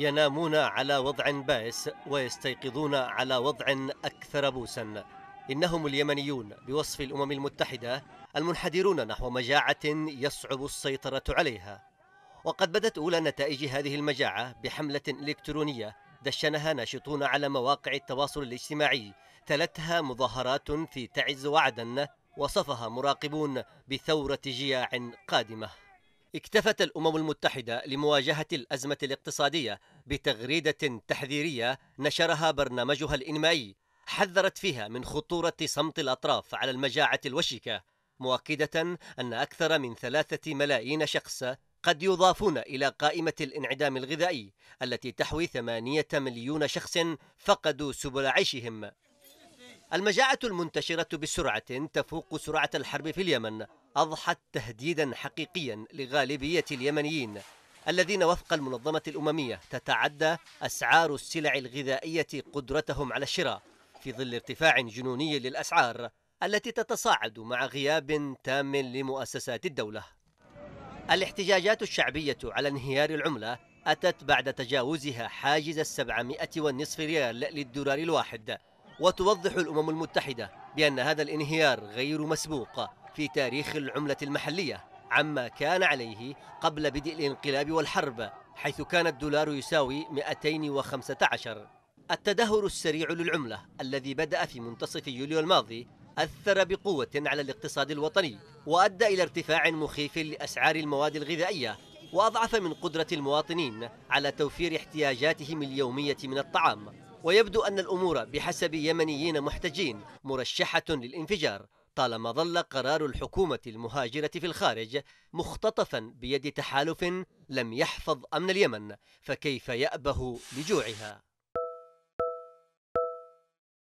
ينامون على وضع بائس ويستيقظون على وضع أكثر بوسا إنهم اليمنيون بوصف الأمم المتحدة المنحدرون نحو مجاعة يصعب السيطرة عليها وقد بدت أولى نتائج هذه المجاعة بحملة إلكترونية دشنها ناشطون على مواقع التواصل الاجتماعي تلتها مظاهرات في تعز وعدن وصفها مراقبون بثورة جياع قادمة اكتفت الأمم المتحدة لمواجهة الأزمة الاقتصادية بتغريدة تحذيرية نشرها برنامجها الإنمائي حذرت فيها من خطورة صمت الأطراف على المجاعة الوشكة مؤكدة أن أكثر من ثلاثة ملايين شخص قد يضافون إلى قائمة الانعدام الغذائي التي تحوي ثمانية مليون شخص فقدوا سبل عيشهم المجاعة المنتشرة بسرعة تفوق سرعة الحرب في اليمن أضحت تهديدا حقيقيا لغالبية اليمنيين الذين وفق المنظمة الأممية تتعدى أسعار السلع الغذائية قدرتهم على الشراء في ظل ارتفاع جنوني للأسعار التي تتصاعد مع غياب تام لمؤسسات الدولة الاحتجاجات الشعبية على انهيار العملة أتت بعد تجاوزها حاجز السبعمائة والنصف ريال للدولار الواحد وتوضح الأمم المتحدة بأن هذا الانهيار غير مسبوق في تاريخ العملة المحلية عما كان عليه قبل بدء الانقلاب والحرب حيث كان الدولار يساوي 215 التدهور السريع للعملة الذي بدأ في منتصف يوليو الماضي أثر بقوة على الاقتصاد الوطني وأدى إلى ارتفاع مخيف لأسعار المواد الغذائية وأضعف من قدرة المواطنين على توفير احتياجاتهم اليومية من الطعام ويبدو أن الأمور بحسب يمنيين محتجين مرشحة للانفجار طالما ظل قرار الحكومة المهاجرة في الخارج مختطفا بيد تحالف لم يحفظ أمن اليمن فكيف يأبه لجوعها